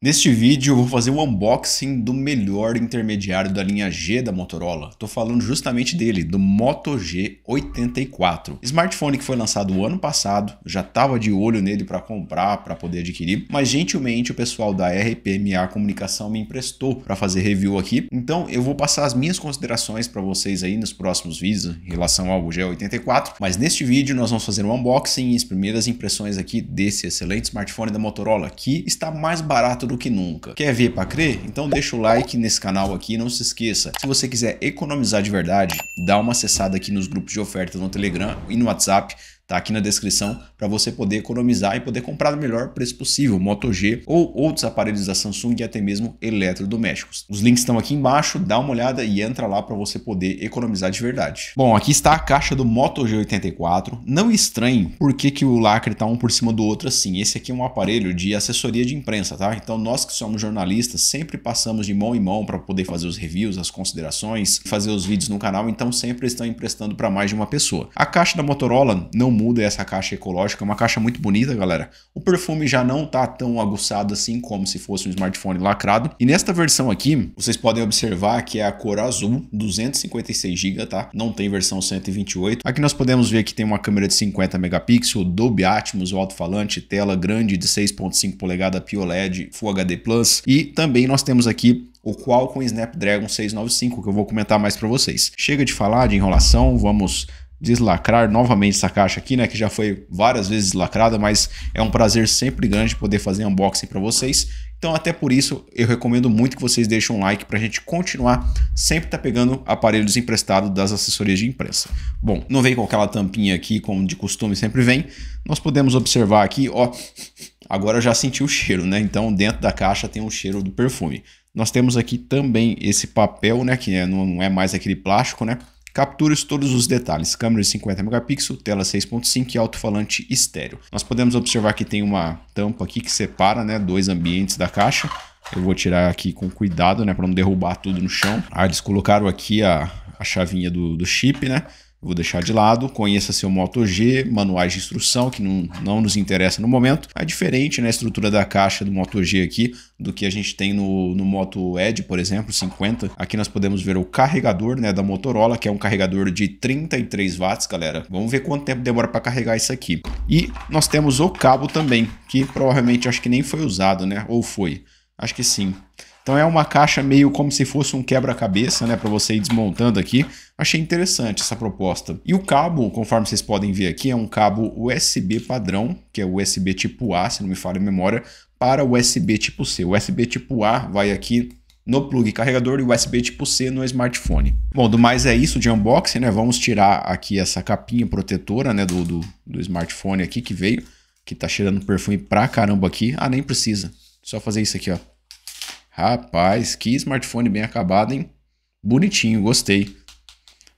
Neste vídeo eu vou fazer um unboxing do melhor intermediário da linha G da Motorola. Estou falando justamente dele, do Moto G84. Smartphone que foi lançado o ano passado, já estava de olho nele para comprar, para poder adquirir, mas gentilmente o pessoal da RPMA Comunicação me emprestou para fazer review aqui. Então eu vou passar as minhas considerações para vocês aí nos próximos vídeos em relação ao G84, mas neste vídeo nós vamos fazer um unboxing e as primeiras impressões aqui desse excelente smartphone da Motorola, que está mais barato do que nunca. Quer ver para crer? Então deixa o like nesse canal aqui, não se esqueça. Se você quiser economizar de verdade, dá uma acessada aqui nos grupos de ofertas no Telegram e no WhatsApp Tá aqui na descrição para você poder economizar e poder comprar o melhor preço possível, Moto G ou outros aparelhos da Samsung e até mesmo eletrodomésticos. Os links estão aqui embaixo, dá uma olhada e entra lá para você poder economizar de verdade. Bom, aqui está a caixa do Moto G84. Não estranhe porque que, o lacre está um por cima do outro assim. Esse aqui é um aparelho de assessoria de imprensa, tá? Então nós que somos jornalistas sempre passamos de mão em mão para poder fazer os reviews, as considerações, fazer os vídeos no canal, então sempre estão emprestando para mais de uma pessoa. A caixa da Motorola não muda essa caixa ecológica. É uma caixa muito bonita, galera. O perfume já não tá tão aguçado assim como se fosse um smartphone lacrado. E nesta versão aqui, vocês podem observar que é a cor azul, 256 GB, tá? Não tem versão 128. Aqui nós podemos ver que tem uma câmera de 50 megapixels, Dolby Atmos, o alto-falante, tela grande de 6.5 polegada pioled Full HD Plus. E também nós temos aqui o Qualcomm Snapdragon 695, que eu vou comentar mais para vocês. Chega de falar de enrolação, vamos deslacrar novamente essa caixa aqui, né? Que já foi várias vezes lacrada, mas é um prazer sempre grande poder fazer unboxing para vocês. Então até por isso eu recomendo muito que vocês deixem um like para a gente continuar sempre tá pegando aparelhos emprestados das assessorias de imprensa. Bom, não vem com aquela tampinha aqui como de costume sempre vem. Nós podemos observar aqui, ó, agora eu já senti o cheiro, né? Então dentro da caixa tem um cheiro do perfume. Nós temos aqui também esse papel, né? Que é, não é mais aquele plástico, né? Capturas todos os detalhes, câmera de 50 megapixels, tela 6.5 e alto-falante estéreo. Nós podemos observar que tem uma tampa aqui que separa né, dois ambientes da caixa. Eu vou tirar aqui com cuidado né, para não derrubar tudo no chão. Ah, eles colocaram aqui a, a chavinha do, do chip, né? vou deixar de lado. Conheça seu Moto G, manuais de instrução, que não, não nos interessa no momento. É diferente né, a estrutura da caixa do Moto G aqui do que a gente tem no, no Moto Edge, por exemplo, 50. Aqui nós podemos ver o carregador né, da Motorola, que é um carregador de 33 watts, galera. Vamos ver quanto tempo demora para carregar isso aqui. E nós temos o cabo também, que provavelmente acho que nem foi usado, né? Ou foi? Acho que sim. Então é uma caixa meio como se fosse um quebra-cabeça, né, para você ir desmontando aqui. Achei interessante essa proposta. E o cabo, conforme vocês podem ver aqui, é um cabo USB padrão, que é USB tipo A, se não me falha a memória, para USB tipo C. O USB tipo A vai aqui no plug carregador e USB tipo C no smartphone. Bom, do mais é isso de unboxing, né? Vamos tirar aqui essa capinha protetora, né, do, do, do smartphone aqui que veio, que tá cheirando perfume pra caramba aqui. Ah, nem precisa. Só fazer isso aqui, ó. Rapaz, que smartphone bem acabado, hein? Bonitinho, gostei.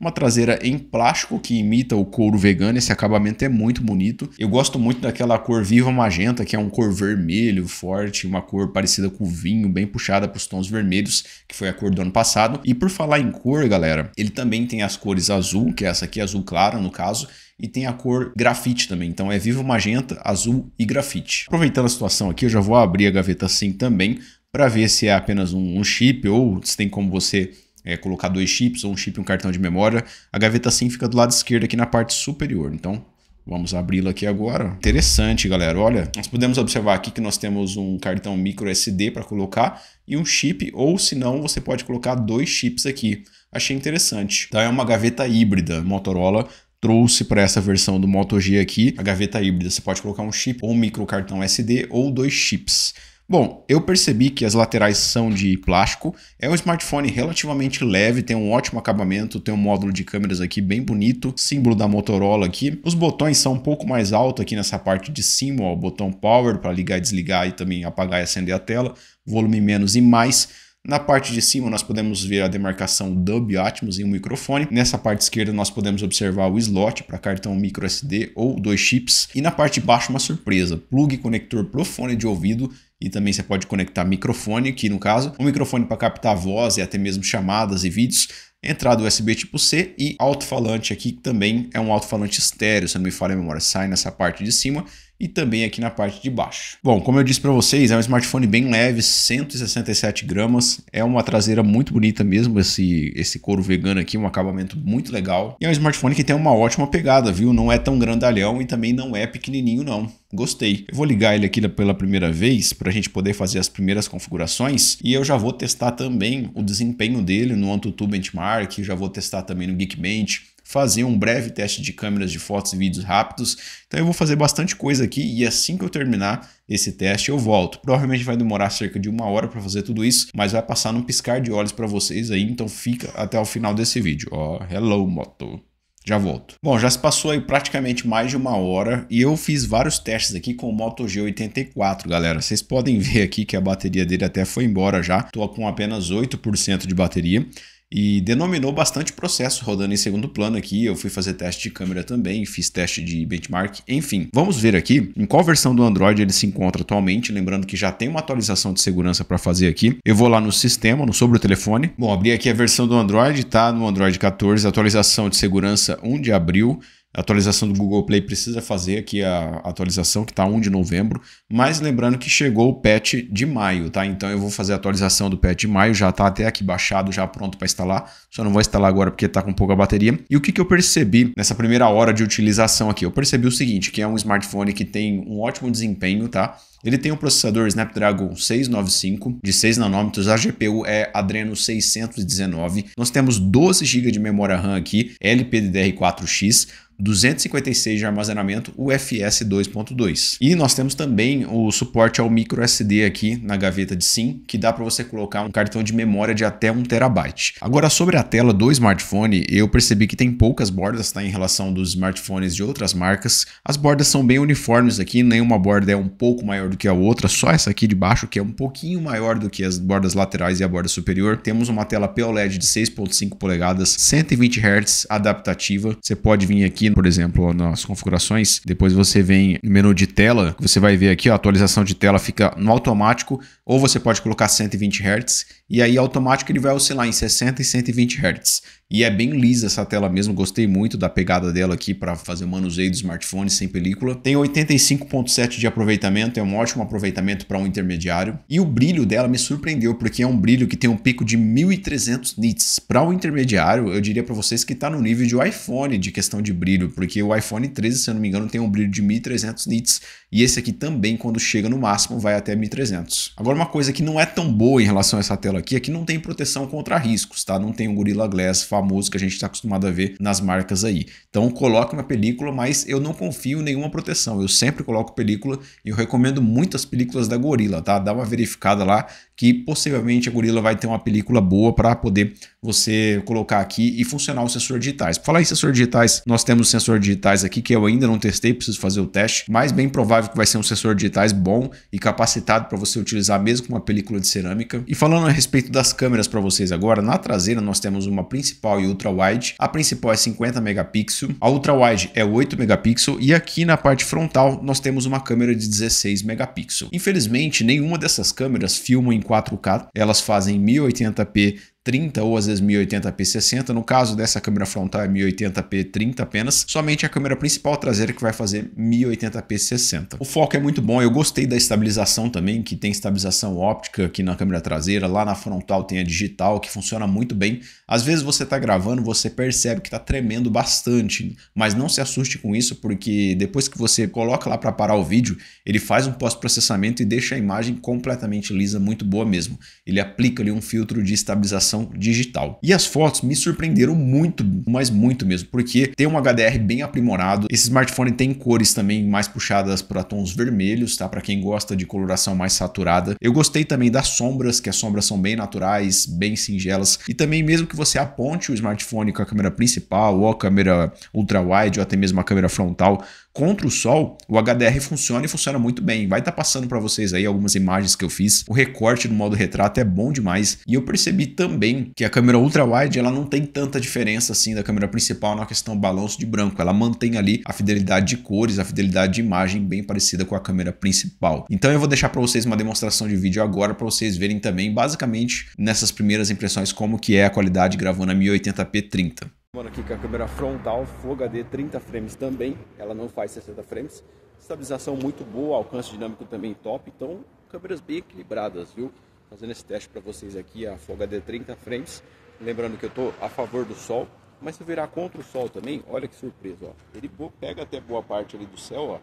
Uma traseira em plástico que imita o couro vegano, esse acabamento é muito bonito. Eu gosto muito daquela cor viva magenta, que é um cor vermelho forte, uma cor parecida com vinho, bem puxada para os tons vermelhos, que foi a cor do ano passado. E por falar em cor, galera, ele também tem as cores azul, que é essa aqui, azul clara no caso, e tem a cor grafite também. Então é vivo magenta, azul e grafite. Aproveitando a situação aqui, eu já vou abrir a gaveta assim também para ver se é apenas um, um, chip ou se tem como você é, colocar dois chips ou um chip e um cartão de memória. A gaveta SIM fica do lado esquerdo aqui na parte superior. Então, Vamos abri la aqui agora. Interessante, galera. Olha, nós podemos observar aqui que nós temos um cartão micro SD para colocar e um chip, ou se não, você pode colocar dois chips aqui. Achei interessante. Então é uma gaveta híbrida. Motorola trouxe para essa versão do Moto G aqui a gaveta híbrida. Você pode colocar um chip ou um micro cartão SD ou dois chips. Bom, eu percebi que as laterais são de plástico. É um smartphone relativamente leve, tem um ótimo acabamento, tem um módulo de câmeras aqui bem bonito, símbolo da Motorola aqui. Os botões são um pouco mais altos aqui nessa parte de cima, ó, o botão power para ligar e desligar e também apagar e acender a tela, volume menos e mais. Na parte de cima nós podemos ver a demarcação DUB Atmos em um microfone. Nessa parte esquerda nós podemos observar o slot para cartão micro SD ou dois chips. E na parte de baixo uma surpresa, plug conector pro fone de ouvido e também você pode conectar microfone, que no caso, um microfone para captar voz e até mesmo chamadas e vídeos, entrada USB tipo C e alto-falante aqui, que também é um alto-falante estéreo, se não me falha a memória, sai nessa parte de cima e também aqui na parte de baixo. Bom, como eu disse para vocês, é um smartphone bem leve, 167 gramas, é uma traseira muito bonita mesmo, esse, esse couro vegano aqui, um acabamento muito legal. E é um smartphone que tem uma ótima pegada, viu? Não é tão grandalhão e também não é pequenininho não. Gostei. Eu vou ligar ele aqui pela primeira vez para a gente poder fazer as primeiras configurações e eu já vou testar também o desempenho dele no AnTuTu Benchmark, já vou testar também no Geekbench, fazer um breve teste de câmeras de fotos e vídeos rápidos. Então eu vou fazer bastante coisa aqui e assim que eu terminar esse teste eu volto. Provavelmente vai demorar cerca de uma hora para fazer tudo isso, mas vai passar num piscar de olhos para vocês aí, então fica até o final desse vídeo. Ó, oh, hello moto. Já volto. Bom, já se passou aí praticamente mais de uma hora e eu fiz vários testes aqui com o Moto G84, galera. Vocês podem ver aqui que a bateria dele até foi embora já. Tô com apenas 8% de bateria e denominou bastante processo rodando em segundo plano aqui. Eu fui fazer teste de câmera também, fiz teste de benchmark, enfim. Vamos ver aqui em qual versão do Android ele se encontra atualmente, lembrando que já tem uma atualização de segurança para fazer aqui. Eu vou lá no sistema, no sobre o telefone. Bom, abri aqui a versão do Android, tá no Android 14, atualização de segurança 1 de abril. A atualização do Google Play precisa fazer aqui a atualização que está 1 de novembro, mas lembrando que chegou o patch de maio, tá? Então eu vou fazer a atualização do patch de maio, já está até aqui baixado, já pronto para instalar, só não vou instalar agora porque está com pouca bateria. E o que, que eu percebi nessa primeira hora de utilização aqui? Eu percebi o seguinte, que é um smartphone que tem um ótimo desempenho, tá? Ele tem um processador Snapdragon 695 de 6 nanômetros, a GPU é Adreno 619. Nós temos 12 GB de memória RAM aqui, LPDDR4X. 256 de armazenamento UFS 2.2. E nós temos também o suporte ao micro SD aqui na gaveta de SIM, que dá para você colocar um cartão de memória de até 1 terabyte. Agora sobre a tela do smartphone, eu percebi que tem poucas bordas, tá, em relação dos smartphones de outras marcas. As bordas são bem uniformes aqui, nenhuma borda é um pouco maior do que a outra, só essa aqui de baixo, que é um pouquinho maior do que as bordas laterais e a borda superior. Temos uma tela POLED de 6.5 polegadas, 120 Hz, adaptativa. Você pode vir aqui, por exemplo, nas configurações, depois você vem no menu de tela, você vai ver aqui, ó, a atualização de tela fica no automático, ou você pode colocar 120 Hz, e aí automático ele vai oscilar em 60 e 120 Hz. E é bem lisa essa tela mesmo, gostei muito da pegada dela aqui para fazer o manuseio do smartphone sem película. Tem 85.7 de aproveitamento, é um ótimo aproveitamento para um intermediário. E o brilho dela me surpreendeu, porque é um brilho que tem um pico de 1300 nits. Para um intermediário, eu diria para vocês que está no nível de iPhone de questão de brilho, porque o iPhone 13, se eu não me engano, tem um brilho de 1300 nits. E esse aqui também, quando chega no máximo, vai até 1300. Agora, uma coisa que não é tão boa em relação a essa tela aqui é que não tem proteção contra riscos, tá? Não tem o um Gorilla Glass famoso que a gente está acostumado a ver nas marcas aí. Então, coloque uma película, mas eu não confio em nenhuma proteção. Eu sempre coloco película e eu recomendo muitas películas da Gorila, tá? Dá uma verificada lá que possivelmente a Gorila vai ter uma película boa para poder você colocar aqui e funcionar os sensores digitais. Por falar em sensores digitais, nós temos sensores digitais aqui que eu ainda não testei, preciso fazer o teste, mas bem provável que vai ser um sensor digitais bom e capacitado para você utilizar mesmo com uma película de cerâmica. E falando a respeito das câmeras para vocês agora, na traseira nós temos uma principal e ultra wide. A principal é 50 megapixels, a ultra wide é 8 megapixels e aqui na parte frontal nós temos uma câmera de 16 megapixels. Infelizmente, nenhuma dessas câmeras filma em 4K, elas fazem 1080p 30 ou às vezes 1080p 60. No caso dessa câmera frontal é 1080p 30 apenas. Somente a câmera principal traseira que vai fazer 1080p 60. O foco é muito bom. Eu gostei da estabilização também, que tem estabilização óptica aqui na câmera traseira. Lá na frontal tem a digital, que funciona muito bem. Às vezes você está gravando, você percebe que está tremendo bastante, mas não se assuste com isso, porque depois que você coloca lá para parar o vídeo, ele faz um pós-processamento e deixa a imagem completamente lisa, muito boa mesmo. Ele aplica ali um filtro de estabilização digital. E as fotos me surpreenderam muito, mas muito mesmo, porque tem um HDR bem aprimorado. Esse smartphone tem cores também mais puxadas para tons vermelhos, tá? Para quem gosta de coloração mais saturada. Eu gostei também das sombras, que as sombras são bem naturais, bem singelas. E também mesmo que você aponte o smartphone com a câmera principal, ou a câmera ultra wide, ou até mesmo a câmera frontal, Contra o sol, o HDR funciona e funciona muito bem. Vai estar tá passando para vocês aí algumas imagens que eu fiz. O recorte no modo retrato é bom demais e eu percebi também que a câmera ultra wide ela não tem tanta diferença assim da câmera principal na questão balanço de branco. Ela mantém ali a fidelidade de cores, a fidelidade de imagem bem parecida com a câmera principal. Então eu vou deixar para vocês uma demonstração de vídeo agora para vocês verem também basicamente nessas primeiras impressões como que é a qualidade gravando a 1080p 30. Mano, aqui com a câmera frontal, Full HD 30 frames também, ela não faz 60 frames. Estabilização muito boa, alcance dinâmico também top, então câmeras bem equilibradas, viu? Fazendo esse teste para vocês aqui, a Full HD 30 frames. Lembrando que eu tô a favor do sol, mas se eu virar contra o sol também, olha que surpresa, ó. Ele pega até boa parte ali do céu, ó,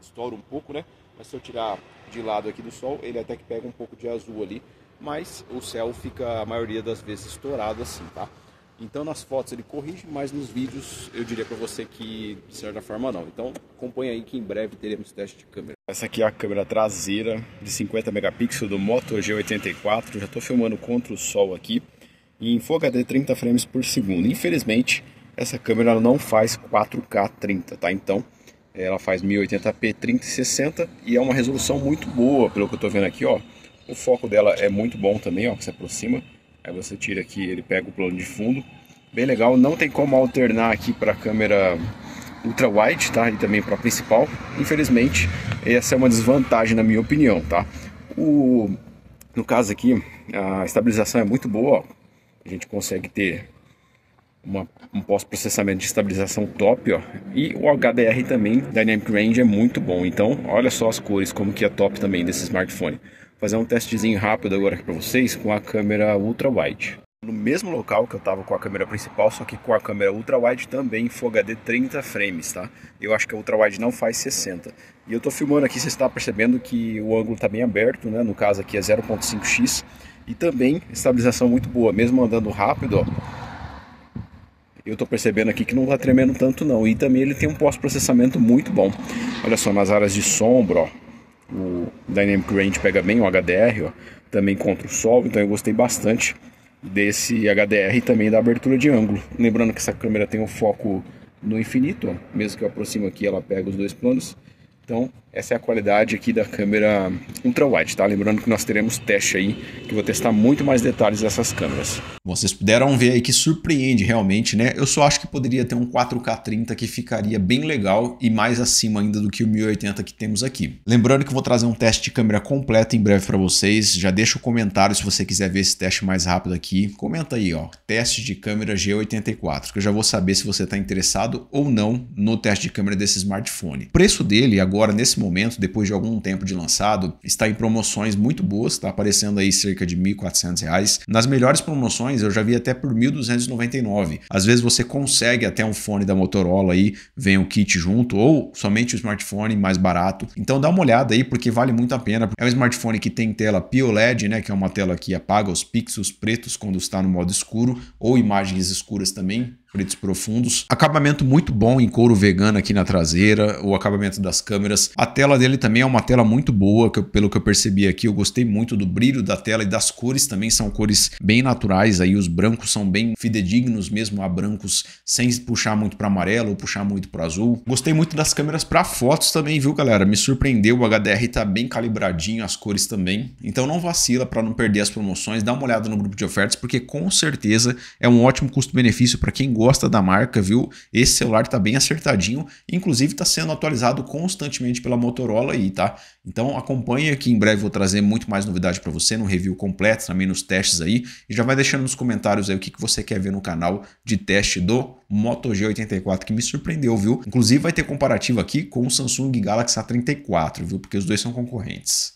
estoura um pouco, né? Mas se eu tirar de lado aqui do sol, ele até que pega um pouco de azul ali, mas o céu fica a maioria das vezes estourado assim, tá? Então, nas fotos ele corrige, mas nos vídeos eu diria para você que, de certa forma, não. Então, acompanha aí que em breve teremos teste de câmera. Essa aqui é a câmera traseira de 50 megapixels do Moto G84. Já estou filmando contra o sol aqui em Full HD 30 frames por segundo. Infelizmente, essa câmera não faz 4K 30, tá? Então, ela faz 1080p 30 e 60 e é uma resolução muito boa, pelo que eu estou vendo aqui, ó. O foco dela é muito bom também, ó, que se aproxima Aí você tira aqui, ele pega o plano de fundo. Bem legal, não tem como alternar aqui para a câmera ultra wide, tá? E também para a principal. Infelizmente, essa é uma desvantagem na minha opinião, tá? O no caso aqui, a estabilização é muito boa, A gente consegue ter uma, um pós-processamento de estabilização top, ó. E o HDR também, Dynamic Range é muito bom. Então, olha só as cores como que é top também desse smartphone fazer um testezinho rápido agora aqui para vocês com a câmera ultra wide. No mesmo local que eu estava com a câmera principal, só que com a câmera ultra wide também Full HD 30 frames, tá? Eu acho que a ultra wide não faz 60. E eu estou filmando aqui, você está percebendo que o ângulo está bem aberto, né? No caso aqui é 0.5x e também estabilização muito boa, mesmo andando rápido, ó eu tô percebendo aqui que não tá tremendo tanto não. E também ele tem um pós-processamento muito bom. Olha só, nas áreas de sombra, ó o Dynamic Range pega bem o HDR, ó, também contra o sol, então eu gostei bastante desse HDR e também da abertura de ângulo. Lembrando que essa câmera tem um foco no infinito, ó, mesmo que eu aproximo aqui, ela pega os dois planos. Então, essa é a qualidade aqui da câmera ultra-wide, tá? Lembrando que nós teremos teste aí, que vou testar muito mais detalhes dessas câmeras. Vocês puderam ver aí que surpreende realmente, né? Eu só acho que poderia ter um 4K30 que ficaria bem legal e mais acima ainda do que o 1080 que temos aqui. Lembrando que eu vou trazer um teste de câmera completo em breve para vocês. Já deixa o um comentário se você quiser ver esse teste mais rápido aqui. Comenta aí, ó, teste de câmera G84, que eu já vou saber se você está interessado ou não no teste de câmera desse smartphone. O preço dele agora, nesse momento, depois de algum tempo de lançado, está em promoções muito boas, está aparecendo aí cerca de R$ 1.400. Nas melhores promoções, eu já vi até por R$ 1.299. Às vezes você consegue até um fone da Motorola aí, vem o kit junto, ou somente o smartphone mais barato. Então dá uma olhada aí, porque vale muito a pena. É um smartphone que tem tela PioLED, né, que é uma tela que apaga os pixels pretos quando está no modo escuro, ou imagens escuras também, pretos profundos. Acabamento muito bom em couro vegano aqui na traseira, o acabamento das câmeras. A tela dele também é uma tela muito boa, que eu, pelo que eu percebi aqui, eu gostei muito do brilho da tela e das cores também são cores bem naturais aí, os brancos são bem fidedignos mesmo a brancos, sem puxar muito para amarelo ou puxar muito para azul. Gostei muito das câmeras para fotos também, viu galera? Me surpreendeu, o HDR tá bem calibradinho, as cores também. Então não vacila para não perder as promoções, dá uma olhada no grupo de ofertas, porque com certeza é um ótimo custo-benefício para quem gosta gosta da marca, viu? Esse celular tá bem acertadinho, inclusive está sendo atualizado constantemente pela Motorola aí, tá? Então acompanha que em breve vou trazer muito mais novidade para você, no review completo, também nos testes aí, e já vai deixando nos comentários aí o que, que você quer ver no canal de teste do Moto G84, que me surpreendeu, viu? Inclusive vai ter comparativo aqui com o Samsung Galaxy A34, viu? Porque os dois são concorrentes.